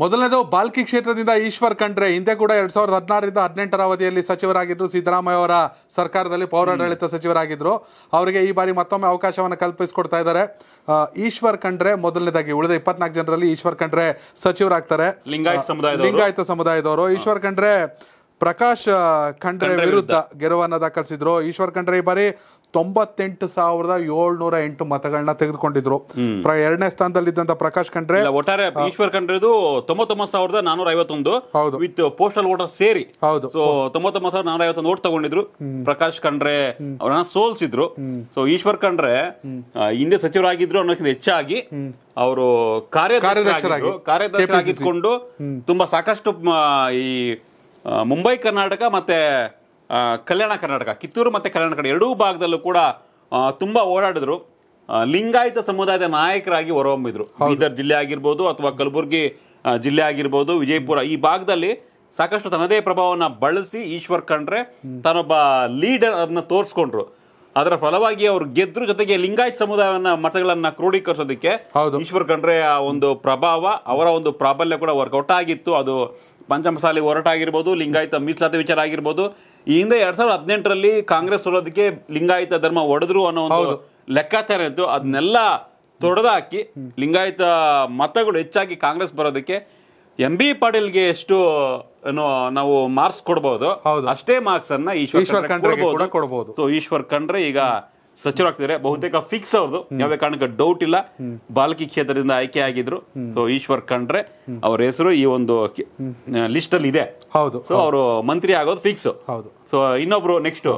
ಮೊದಲನೇದು ಬಾಲ್ಕಿ ಕ್ಷೇತ್ರದಿಂದ ಈಶ್ವರ್ ಖಂಡ್ರೆ ಹಿಂದೆ ಕೂಡ ಎರಡ್ ಸಾವಿರದ ಹದಿನಾರರಿಂದ ಹದಿನೆಂಟರ ಅವಧಿಯಲ್ಲಿ ಸಚಿವರಾಗಿದ್ದರು ಸಿದ್ದರಾಮಯ್ಯ ಅವರ ಸರ್ಕಾರದಲ್ಲಿ ಪೌರಾಡಳಿತ ಸಚಿವರಾಗಿದ್ದರು ಅವರಿಗೆ ಈ ಬಾರಿ ಮತ್ತೊಮ್ಮೆ ಅವಕಾಶವನ್ನು ಕಲ್ಪಿಸಿಕೊಡ್ತಾ ಇದ್ದಾರೆ ಈಶ್ವರ್ ಖಂಡ್ರೆ ಮೊದಲನೇದಾಗಿ ಉಳಿದ ಇಪ್ಪತ್ನಾಲ್ಕು ಜನರಲ್ಲಿ ಈಶ್ವರ್ ಖಂಡ್ರೆ ಸಚಿವರಾಗ್ತಾರೆ ಲಿಂಗಾಯತ ಸಮುದಾಯದವರು ಈಶ್ವರ್ ಖಂಡ್ರೆ ಪ್ರಕಾಶ್ ಖಂಡ್ರೆ ವಿರುದ್ಧ ಗೆಲುವನ್ನು ದಾಖಲಿಸಿದ್ರು ಈಶ್ವರ್ ಖಂಡ್ರೆ ಈ ಬಾರಿ ತೊಂಬತ್ತೆಂಟು ಸಾವಿರದ ಏಳ್ನೂರ ಎಂಟು ಮತಗಳನ್ನ ತೆಗೆದುಕೊಂಡಿದ್ರು ಎರಡನೇ ಸ್ಥಾನದಲ್ಲಿದ್ದಂತ ಪ್ರಕಾಶ್ ಖಂಡ್ರೆ ಒಟ್ಟಾರೆ ಈಶ್ವರ್ ಖಂಡ್ರೆದು ತೊಂಬತ್ತೊಂಬತ್ತು ಸಾವಿರದ ನಾನೂರ ಐವತ್ತೊಂದು ಹೌದು ವಿತ್ ಪೋಸ್ಟಲ್ ವೋಟರ್ ಸೇರಿ ಹೌದು ಸೊ ತೊಂಬತ್ತೊಂಬತ್ತು ಸಾವಿರದ ನಾನೂರ ಐವತ್ತೊಂದು ಓಟ್ ತಗೊಂಡಿದ್ರು ಪ್ರಕಾಶ್ ಖಂಡ್ರೆ ಅವರನ್ನ ಸೋಲ್ಸಿದ್ರು ಸೊ ಈಶ್ವರ್ ಖಂಡ್ರೆ ಹಿಂದೆ ಸಚಿವರಾಗಿದ್ರು ಅನ್ನೋಕ್ಕಿಂತ ಹೆಚ್ಚಾಗಿ ಅವರು ಕಾರ್ಯದರ್ಶಿ ಕಾರ್ಯದರ್ಶರಾಗಿದ್ಕೊಂಡು ತುಂಬಾ ಸಾಕಷ್ಟು ಈ ಮುಂಬೈ ಕರ್ನಾಟಕ ಮತ್ತು ಕಲ್ಯಾಣ ಕರ್ನಾಟಕ ಕಿತ್ತೂರು ಮತ್ತು ಕಲ್ಯಾಣ ಕಡೆ ಎರಡೂ ಭಾಗದಲ್ಲೂ ಕೂಡ ತುಂಬ ಓಡಾಡಿದ್ರು ಲಿಂಗಾಯತ ಸಮುದಾಯದ ನಾಯಕರಾಗಿ ಹೊರಹೊಮ್ಮಿದ್ರು ಬೀದರ್ ಜಿಲ್ಲೆ ಆಗಿರ್ಬೋದು ಅಥವಾ ಕಲಬುರಗಿ ಜಿಲ್ಲೆ ಆಗಿರ್ಬೋದು ವಿಜಯಪುರ ಈ ಭಾಗದಲ್ಲಿ ಸಾಕಷ್ಟು ತನ್ನದೇ ಪ್ರಭಾವವನ್ನು ಬಳಸಿ ಈಶ್ವರ್ ಖಂಡ್ರೆ ತಾನೊಬ್ಬ ಲೀಡರ್ ಅದನ್ನ ತೋರಿಸ್ಕೊಂಡ್ರು ಅದರ ಫಲವಾಗಿ ಅವ್ರು ಗೆದ್ರು ಜೊತೆಗೆ ಲಿಂಗಾಯತ ಸಮುದಾಯವನ್ನ ಮತಗಳನ್ನ ಕ್ರೋಢೀಕರಿಸೋದಕ್ಕೆ ಈಶ್ವರ್ ಖಂಡ್ರೆ ಆ ಒಂದು ಪ್ರಭಾವ ಅವರ ಒಂದು ಪ್ರಾಬಲ್ಯ ಕೂಡ ವರ್ಕೌಟ್ ಆಗಿತ್ತು ಅದು ಪಂಚಮಸಾಲಿ ಹೋರಾಟ ಆಗಿರ್ಬೋದು ಲಿಂಗಾಯತ ಮೀಸಲಾತಿ ವಿಚಾರ ಆಗಿರ್ಬೋದು ಈ ಹಿಂದೆ ಎರಡ್ ಸಾವಿರದ ಹದಿನೆಂಟರಲ್ಲಿ ಕಾಂಗ್ರೆಸ್ ಬರೋದಕ್ಕೆ ಲಿಂಗಾಯತ ಧರ್ಮ ಒಡೆದ್ರು ಅನ್ನೋ ಒಂದು ಲೆಕ್ಕಾಚಾರ ಇತ್ತು ಅದನ್ನೆಲ್ಲ ತೊಡೆದಾಕಿ ಲಿಂಗಾಯತ ಮತಗಳು ಹೆಚ್ಚಾಗಿ ಕಾಂಗ್ರೆಸ್ ಬರೋದಕ್ಕೆ ಎಂ ಬಿ ಪಾಟೀಲ್ಗೆ ಎಷ್ಟು ನಾವು ಮಾರ್ಕ್ಸ್ ಕೊಡಬಹುದು ಅಷ್ಟೇ ಮಾರ್ಕ್ಸ್ ಅನ್ನ ಈಶ್ವರ್ ಕೊಡಬಹುದು ಸೊ ಈಶ್ವರ್ ಕಂಡ್ರೆ ಈಗ ಸಚಿವರಾಗ್ತಿದ್ರೆ ಬಹುತೇಕ ಫಿಕ್ಸ್ ಅವ್ರದ್ದು ಯಾವ್ದೇ ಕಾರಣಕ್ಕೆ ಡೌಟ್ ಇಲ್ಲ ಬಾಲಕಿ ಕ್ಷೇತ್ರದಿಂದ ಆಯ್ಕೆ ಆಗಿದ್ರು ಸೊ ಈಶ್ವರ್ ಖಂಡ್ರೆ ಅವ್ರ ಹೆಸರು ಈ ಒಂದು ಲಿಸ್ಟ್ ಅಲ್ಲಿ ಇದೆ ಹೌದು ಸೊ ಅವರು ಮಂತ್ರಿ ಆಗೋದು ಫಿಕ್ಸ್ ಹೌದು ಸೊ ಇನ್ನೊಬ್ರು ನೆಕ್ಸ್ಟ್